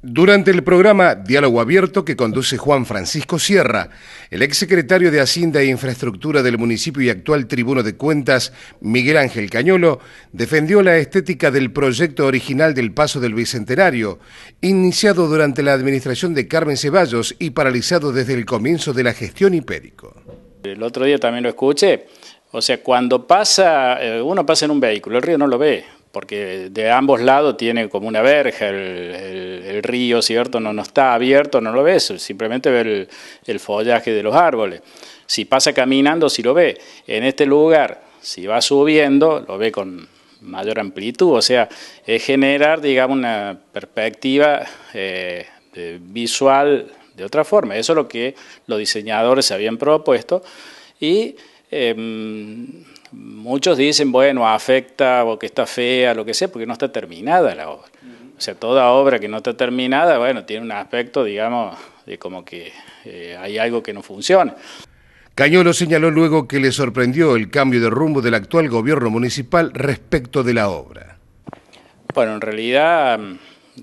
Durante el programa Diálogo Abierto que conduce Juan Francisco Sierra, el exsecretario de Hacienda e Infraestructura del municipio y actual tribuno de cuentas, Miguel Ángel Cañolo, defendió la estética del proyecto original del Paso del Bicentenario, iniciado durante la administración de Carmen Ceballos y paralizado desde el comienzo de la gestión Hipérico. El otro día también lo escuché. O sea, cuando pasa, eh, uno pasa en un vehículo, el río no lo ve, porque de ambos lados tiene como una verja, el, el, río, ¿cierto? No, no, está abierto, no lo ves, simplemente ve el, follaje de los árboles. Si pasa caminando, si lo ve. En este lugar, si va subiendo, lo ve con mayor amplitud, o sea, es generar, digamos, una perspectiva eh, visual de otra forma. Eso es lo que los diseñadores habían propuesto y em, Muchos dicen, bueno, afecta o que está fea, lo que sea, porque no está terminada la obra. O sea, toda obra que no está terminada, bueno, tiene un aspecto, digamos, de como que eh, hay algo que no funciona. Cañolo señaló luego que le sorprendió el cambio de rumbo del actual gobierno municipal respecto de la obra. Bueno, en realidad mm,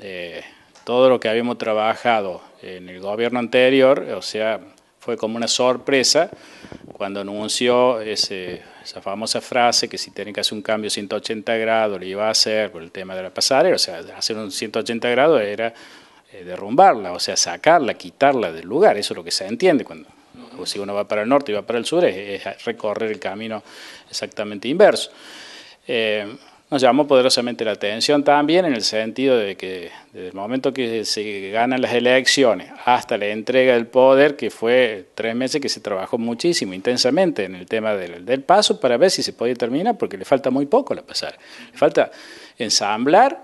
eh, todo lo que habíamos trabajado en el gobierno anterior, o sea, fue como una sorpresa cuando anunció esa famosa frase que si tienen que hacer un cambio 180 grados lo iba a hacer por el tema de la pasarela, o sea, hacer un 180 grados era eh, derrumbarla, o sea, sacarla, quitarla del lugar, eso es lo que se entiende cuando si uno va para el norte y va para el sur, es, recorrer el camino exactamente inverso. Eh, nos llamó poderosamente la atención también en el sentido de que desde el momento que se ganan las elecciones hasta la entrega del poder, que fue tres meses que se trabajó muchísimo, intensamente en el tema del, paso para ver si se podía terminar, porque le falta muy poco la pasar. Le falta ensamblar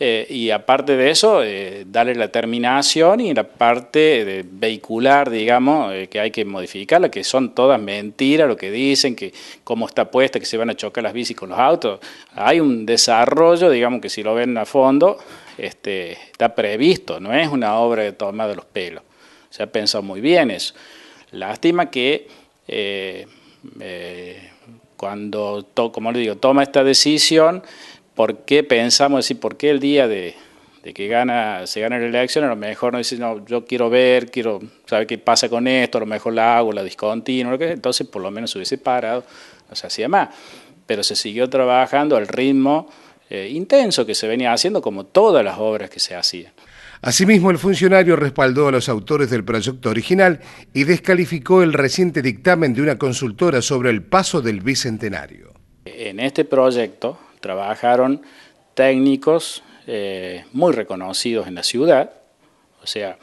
eh, y aparte de eso, eh, darle la terminación y la parte de vehicular, digamos, eh, que hay que modificarla, que son todas mentiras lo que dicen, que cómo está puesta, que se van a chocar las bicis con los autos. Hay un desarrollo, digamos, que si lo ven a fondo, este, está previsto, no es una obra de toma de los pelos. Se ha pensado muy bien eso. Lástima que cuando, como le digo, toma esta decisión, ¿por qué pensamos por qué el día de, que gana, se gana la elección, a lo mejor no dice, no, yo quiero ver, quiero saber qué pasa con esto, a lo mejor la hago, la discontinuo, entonces por lo menos se hubiese parado, no se hacía más. Pero se siguió trabajando al ritmo eh, intenso que se venía haciendo, como todas las obras que se hacían. Asimismo, el funcionario respaldó a los autores del proyecto original y descalificó el reciente dictamen de una consultora sobre el paso del Bicentenario. En este proyecto, trabajaron técnicos eh, muy reconocidos en la ciudad, o sea,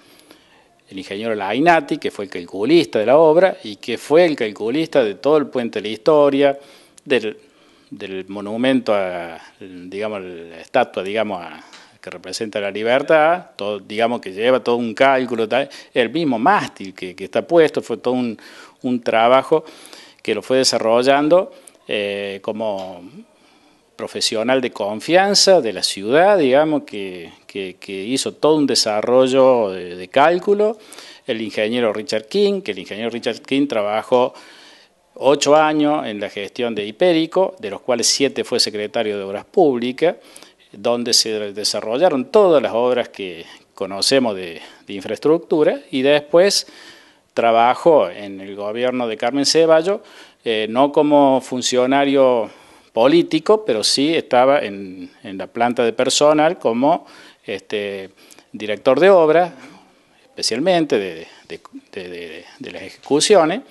el ingeniero Lainati, que fue el calculista de la obra y que fue el calculista de todo el puente de la historia, del, monumento, a, digamos, la estatua, digamos, que representa la libertad, todo, digamos que lleva todo un cálculo, el mismo mástil que, está puesto, fue todo un, trabajo que lo fue desarrollando eh, como profesional de confianza de la ciudad, digamos, que, que, hizo todo un desarrollo de, cálculo, el ingeniero Richard King, que el ingeniero Richard King trabajó ocho años en la gestión de Hipérico, de los cuales siete fue secretario de Obras Públicas, donde se desarrollaron todas las obras que conocemos de, infraestructura, y después trabajó en el gobierno de Carmen Ceballo, eh, no como funcionario político, pero sí estaba en, la planta de personal como este, director de obra, especialmente de, las ejecuciones,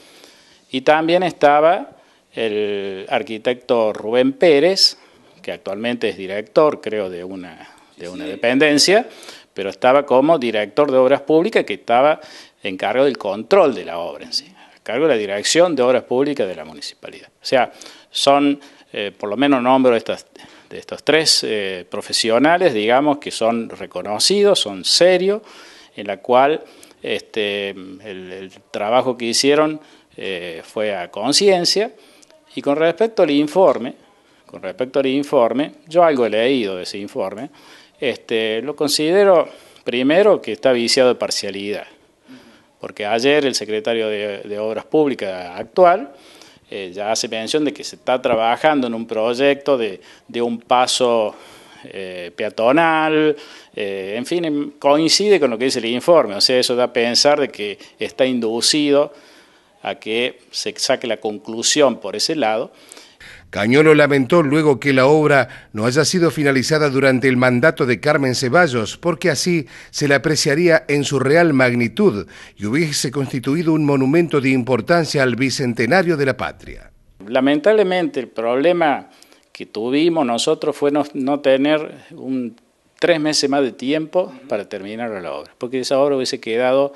y también estaba el arquitecto Rubén Pérez, que actualmente es director, creo, de una, dependencia, pero estaba como director de obras públicas que estaba encargado del control de la obra en sí cargo de la Dirección de Obras Públicas de la Municipalidad. O sea, son, eh, por lo menos nombro estas, de estos tres eh, profesionales, digamos, que son reconocidos, son serios, en la cual este, el, trabajo que hicieron eh, fue a conciencia. Y con respecto al informe, con respecto al informe, yo algo he leído de ese informe, este, lo considero primero que está viciado de parcialidad. Porque ayer el secretario de, Obras Públicas actual eh, ya hace mención de que se está trabajando en un proyecto de, un paso eh, peatonal, eh, en fin, coincide con lo que dice el informe, o sea, eso da a pensar de que está inducido a que se saque la conclusión por ese lado Cañolo lamentó luego que la obra no haya sido finalizada durante el mandato de Carmen Ceballos, porque así se la apreciaría en su real magnitud y hubiese constituido un monumento de importancia al bicentenario de la patria. Lamentablemente el problema que tuvimos nosotros fue no, tener tres meses más de tiempo para terminar la obra, porque esa obra hubiese quedado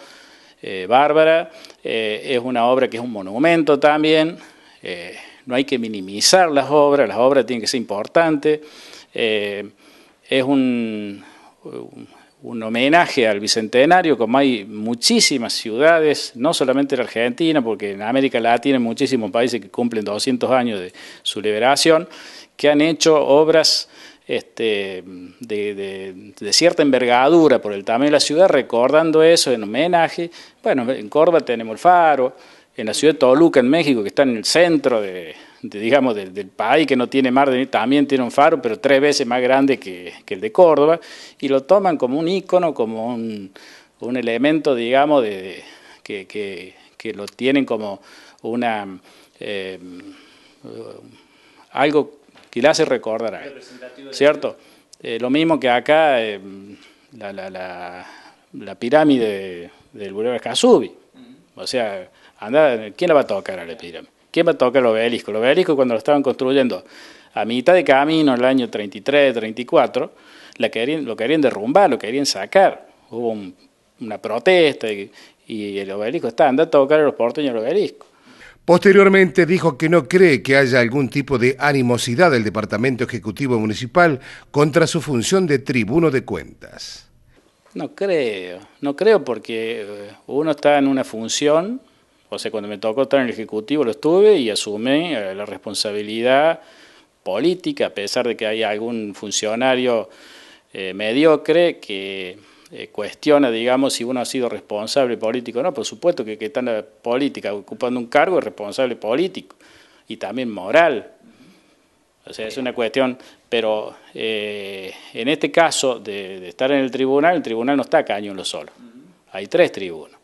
eh, bárbara, eh, es una obra que es un monumento también. Eh, no hay que minimizar las obras, las obras tienen que ser importantes. Eh, es un, homenaje al Bicentenario, como hay muchísimas ciudades, no solamente en Argentina, porque en América Latina hay muchísimos países que cumplen 200 años de su liberación, que han hecho obras este, de, de, cierta envergadura por el tamaño de la ciudad, recordando eso en homenaje. Bueno, en Córdoba tenemos el faro, en la ciudad de Toluca, en México, que está en el centro de, digamos, del, país, que no tiene mar, de, también tiene un faro, pero tres veces más grande que, el de Córdoba, y lo toman como un icono, como un, elemento, digamos, de, que, lo tienen como una... Eh, algo que le hace recordar ¿cierto? Eh, lo mismo que acá eh, la, pirámide del de Casubi, o sea, anda, ¿quién la va a tocar a la pirámide? ¿Quién va a tocar el obelisco? El obelisco cuando lo estaban construyendo a mitad de camino, en el año 33, 34, querían, lo querían derrumbar, lo querían sacar. Hubo una protesta y, el obelisco está, anda a tocar a los porteños el obelisco. Posteriormente dijo que no cree que haya algún tipo de animosidad del Departamento Ejecutivo Municipal contra su función de tribuno de cuentas. No creo, no creo porque eh, uno está en una función, o sea, cuando me tocó estar en el Ejecutivo lo estuve y asumí eh, la responsabilidad política, a pesar de que hay algún funcionario eh, mediocre que cuestiona, digamos, si uno ha sido responsable político. No, por supuesto que, que está en la política, ocupando un cargo es responsable político y también moral. O sea, es una cuestión, pero en este caso de, estar en el tribunal, el tribunal no está caño en lo solo. Hay tres tribunos,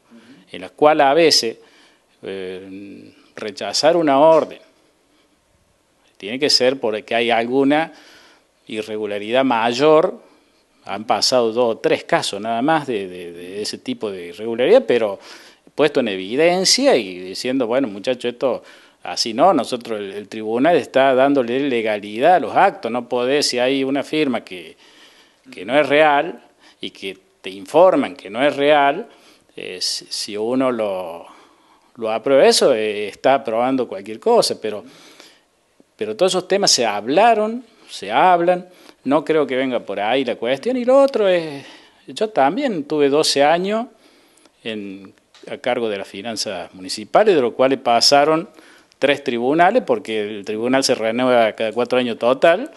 en las cuales a veces eh, rechazar una orden tiene que ser porque hay alguna irregularidad mayor. Han pasado dos o tres casos nada más de, de ese tipo de irregularidad, pero puesto en evidencia y diciendo, bueno, muchachos, esto Así no, nosotros el, tribunal está dándole legalidad a los actos, no podés, si hay una firma que, que no es real y que te informan que no es real, eh, si uno lo, lo aprueba eso, eh, está aprobando cualquier cosa, pero, pero todos esos temas se hablaron, se hablan, no creo que venga por ahí la cuestión, y lo otro es, yo también tuve 12 años a cargo de las finanzas municipales, de lo cual pasaron tres tribunales, porque el tribunal se renueva cada cuatro años total,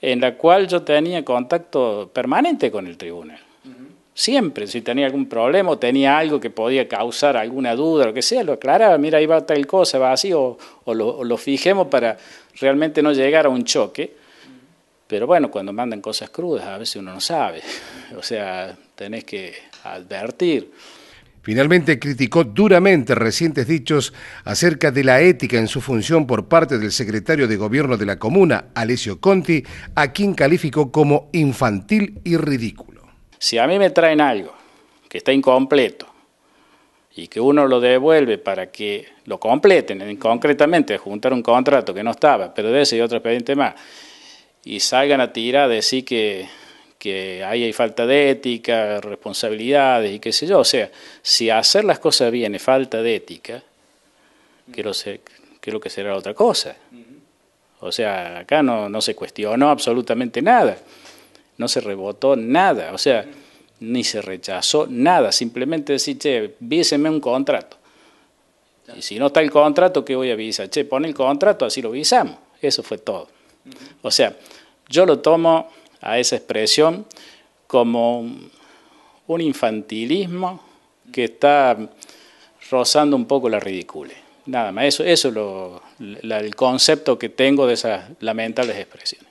en la cual yo tenía contacto permanente con el tribunal. Siempre, si tenía algún problema o tenía algo que podía causar alguna duda, lo que sea, lo aclaraba, mira, ahí va tal cosa, va así, o, o, lo, fijemos para realmente no llegar a un choque. Pero bueno, cuando mandan cosas crudas, a veces uno no sabe. O sea, tenés que advertir. Finalmente criticó duramente recientes dichos acerca de la ética en su función por parte del secretario de gobierno de la comuna, Alessio Conti, a quien calificó como infantil y ridículo. Si a mí me traen algo que está incompleto y que uno lo devuelve para que lo completen, concretamente juntar un contrato que no estaba, pero de ese y otro expediente más, y salgan a tirar a decir que que ahí hay falta de ética, responsabilidades y qué sé yo. O sea, si hacer las cosas bien es falta de ética, quiero creo que será otra cosa. O sea, acá no, no se cuestionó absolutamente nada, no se rebotó nada, o sea, ni se rechazó nada, simplemente decir, che, víseme un contrato. Y si no está el contrato, ¿qué voy a avisar? Che, pone el contrato, así lo visamos. Eso fue todo. O sea, yo lo tomo a esa expresión como un infantilismo que está rozando un poco la ridicule. Nada más, eso, eso es lo, el concepto que tengo de esas lamentables expresiones.